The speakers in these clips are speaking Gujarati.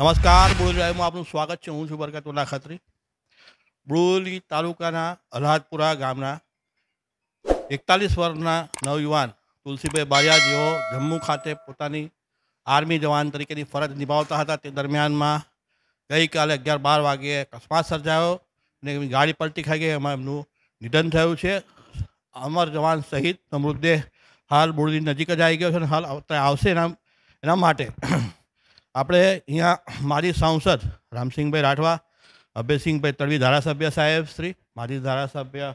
નમસ્કાર બુડોલી લાઈવમાં આપનું સ્વાગત છે હું છું બરકતુલ્લા ખત્રી બુડોલી તાલુકાના અલ્હાદપુરા ગામના એકતાલીસ વર્ષના નવયુવાન તુલસીભાઈ બારિયા જેઓ જમ્મુ ખાતે પોતાની આર્મી જવાન તરીકેની ફરજ નિભાવતા હતા તે દરમિયાનમાં ગઈકાલે અગિયાર બાર વાગ્યે અકસ્માત સર્જાયો અને એમની ગાડી પલટી ખાઈ ગઈ એમાં એમનું નિધન થયું છે અમર જવાન સહિત મૃતદેહ હાલ બુડોલી નજીક જ આવી ગયો છે અને હાલ આવશે એના એના માટે આપણે અહીંયા મારી સાંસદ રામસિંહભાઈ રાઠવા અભયસિંહભાઈ તળવી ધારાસભ્ય સાહેબ શ્રી માજી ધારાસભ્ય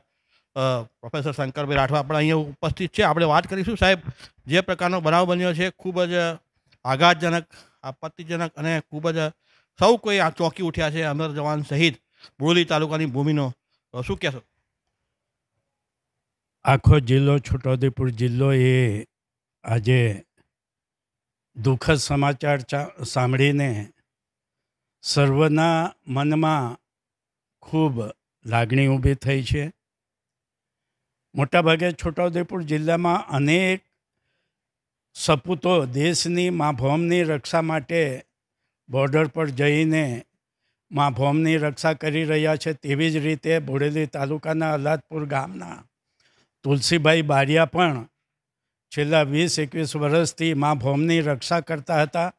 પ્રોફેસર શંકરભાઈ રાઠવા પણ અહીંયા ઉપસ્થિત છે આપણે વાત કરીશું સાહેબ જે પ્રકારનો બનાવ બન્યો છે ખૂબ જ આઘાતજનક આપત્તિજનક અને ખૂબ જ સૌ કોઈ આ ચોંકી ઉઠ્યા છે અમર જવાન સહિત બોરલી તાલુકાની ભૂમિનો શું કહેશો આખો જિલ્લો છોટાઉદેપુર જિલ્લો એ આજે દુઃખદ સમાચાર સાંભળીને સર્વના મનમાં ખૂબ લાગણી ઊભી થઈ છે મોટાભાગે છોટાઉદેપુર જિલ્લામાં અનેક સપૂતો દેશની મા ભોમની રક્ષા માટે બોર્ડર પર જઈને મા ભોમની રક્ષા કરી રહ્યા છે તેવી જ રીતે બોડેલી તાલુકાના અલાદપુર ગામના તુલસીભાઈ બારિયા પણ છેલ્લા વીસ એકવીસ વર્ષથી મા ભોમની રક્ષા કરતા હતા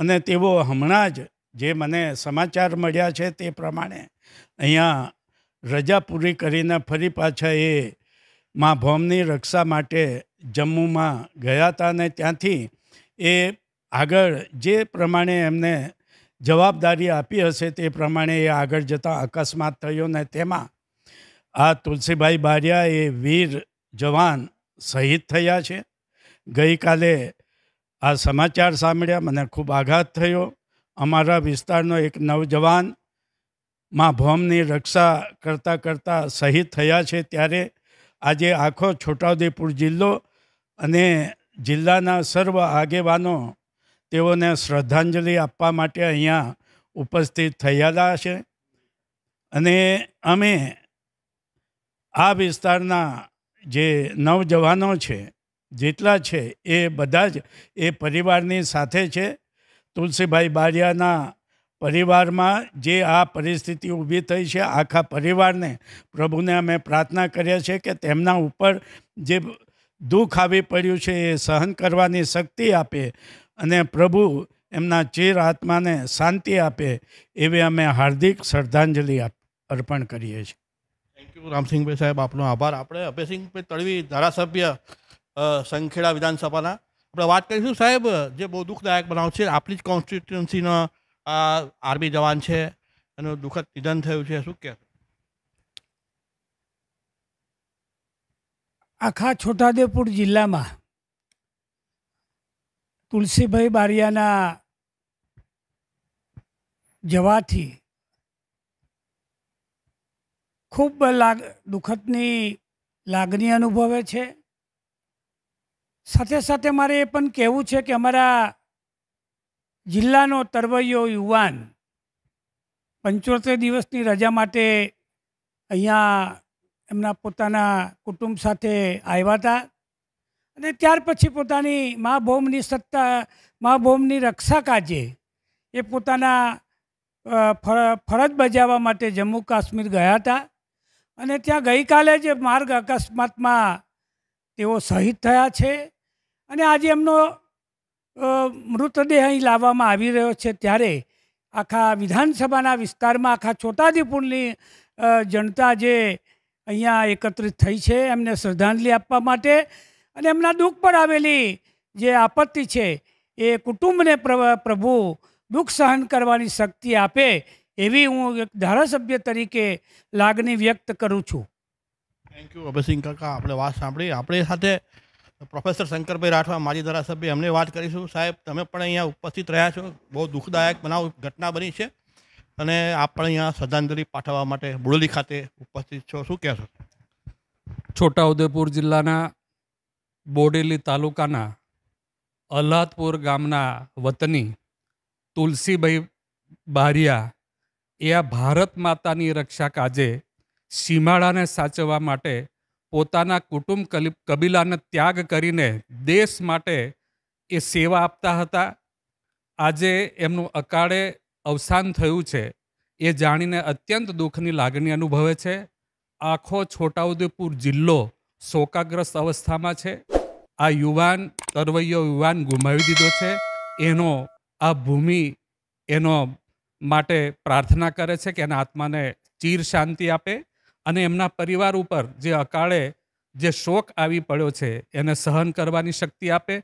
અને તેઓ હમણાં જ જે મને સમાચાર મળ્યા છે તે પ્રમાણે અહીંયા રજા પૂરી કરીને ફરી પાછા એ મા ભોમની રક્ષા માટે જમ્મુમાં ગયા હતા અને ત્યાંથી એ આગળ જે પ્રમાણે એમને જવાબદારી આપી હશે તે પ્રમાણે એ આગળ જતાં અકસ્માત થયો ને તેમાં આ તુલસીભાઈ બારિયા એ વીર જવાન શહીદ થયા છે ગઈકાલે આ સમાચાર સાંભળ્યા મને ખૂબ આઘાત થયો અમારા વિસ્તારનો એક નવજવાન માં ભોમની રક્ષા કરતાં કરતાં શહીદ થયા છે ત્યારે આજે આખો છોટાઉદેપુર જિલ્લો અને જિલ્લાના સર્વ આગેવાનો તેઓને શ્રદ્ધાંજલિ આપવા માટે અહીંયા ઉપસ્થિત થયેલા છે અને અમે આ વિસ્તારના જે નવજવાનો છે જેટલા છે એ બધા જ એ પરિવારની સાથે છે તુલસીભાઈ બારિયાના પરિવારમાં જે આ પરિસ્થિતિ ઊભી થઈ છે આખા પરિવારને પ્રભુને અમે પ્રાર્થના કર્યા છે કે તેમના ઉપર જે દુઃખ આવી પડ્યું છે એ સહન કરવાની શક્તિ આપે અને પ્રભુ એમના ચીર આત્માને શાંતિ આપે એવી અમે હાર્દિક શ્રદ્ધાંજલિ અર્પણ કરીએ છીએ થેન્ક યુ રામસિંહભાઈ સાહેબ આપનો આભાર આપણે અભયસિંહભાઈ તળવી ધારાસભ્ય સંખેડા વિધાનસભાના આપણે વાત કરીશું સાહેબ જે બહુ દુઃખદાયક બનાવ છે આપણી જ કોન્સ્ટિટ્યુન્સીનો આર્મી જવાન છે એનું દુઃખદ નિધન થયું છે શું કે આખા છોટાદેપુર જિલ્લામાં તુલસીભાઈ બારિયાના જવાથી ખૂબ લાગ દુઃખદની લાગણી અનુભવે છે સાથે સાથે મારે એ પણ કહેવું છે કે અમારા જિલ્લાનો તરવૈયો યુવાન પંચોતેર દિવસની રજા માટે અહીંયા એમના પોતાના કુટુંબ સાથે આવ્યા હતા અને ત્યાર પછી પોતાની મા ભૌમની સત્તા મા ભૌમની રક્ષા કાજે એ પોતાના ફરજ બજાવવા માટે જમ્મુ કાશ્મીર ગયા હતા અને ત્યાં ગઈકાલે જ માર્ગ અકસ્માતમાં તેઓ શહીદ થયા છે અને આજે એમનો મૃતદેહ અહીં લાવવામાં આવી રહ્યો છે ત્યારે આખા વિધાનસભાના વિસ્તારમાં આખા છોટાઉદેપુરની જનતા જે અહીંયા એકત્રિત થઈ છે એમને શ્રદ્ધાંજલિ આપવા માટે અને એમના દુઃખ પર આવેલી જે આપત્તિ છે એ કુટુંબને પ્રભુ દુઃખ સહન કરવાની શક્તિ આપે એવી હું એક ધારાસભ્ય તરીકે લાગણી વ્યક્ત કરું છું થેન્ક યુ અભયસિંહ કાકા આપણે વાત સાંભળી આપણી સાથે પ્રોફેસર શંકરભાઈ રાઠવા માજી ધારાસભ્ય એમને વાત કરીશું સાહેબ તમે પણ અહીંયા ઉપસ્થિત રહ્યા છો બહુ દુઃખદાયક બનાવ ઘટના બની છે અને આપણે અહીંયા શ્રદ્ધાંજલિ પાઠવવા માટે બુડોલી ખાતે ઉપસ્થિત છો શું કહેશો છોટાઉદેપુર જિલ્લાના બોડેલી તાલુકાના અલ્હાદપુર ગામના વતની તુલસીભાઈ બારિયા એ આ ભારત માતાની રક્ષા કાજે સીમાડાને સાચવવા માટે પોતાના કુટુંબ કબીલાને ત્યાગ કરીને દેશ માટે એ સેવા આપતા હતા આજે એમનું અકાળે અવસાન થયું છે એ જાણીને અત્યંત દુઃખની લાગણી અનુભવે છે આખો છોટાઉદેપુર જિલ્લો શોકાગ્રસ્ત અવસ્થામાં છે આ યુવાન તરવૈયો યુવાન ગુમાવી દીધો છે એનો આ ભૂમિ એનો માટે પ્રાર્થના કરે છે કે એના આત્માને ચીર શાંતિ આપે અને એમના પરિવાર ઉપર જે અકાળે જે શોક આવી પડ્યો છે એને સહન કરવાની શક્તિ આપે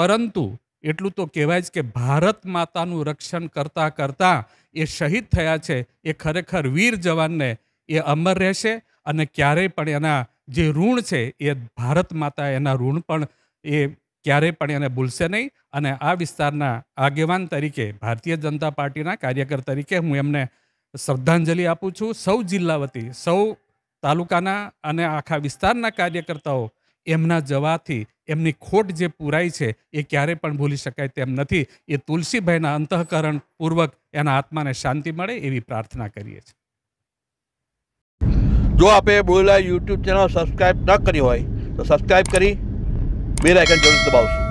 પરંતુ એટલું તો કહેવાય જ કે ભારત માતાનું રક્ષણ કરતાં કરતાં એ શહીદ થયા છે એ ખરેખર વીર જવાનને એ અમર રહેશે અને ક્યારેય પણ એના જે ઋણ છે એ ભારત માતા એના ઋણ પણ એ ક્યારેય પણ એને ભૂલશે નહીં અને આ વિસ્તારના આગેવાન તરીકે ભારતીય જનતા પાર્ટીના કાર્યકર તરીકે હું એમને શ્રદ્ધાંજલિ આપું છું સૌ જિલ્લા વતી સૌ તાલુકાના અને આખા વિસ્તારના કાર્યકર્તાઓ એમના જવાથી એમની ખોટ જે પૂરાઈ છે એ ક્યારે પણ ભૂલી શકાય તેમ નથી એ તુલસીભાઈના અંતઃકરણ પૂર્વક એના આત્માને શાંતિ મળે એવી પ્રાર્થના કરીએ છીએ જો આપે બોલા યુટ્યુબ ચેનલ સબસ્ક્રાઈબ ન કરી હોય તો સબસ્ક્રાઈબ કરી બે આઇકન જરૂર દબાવશું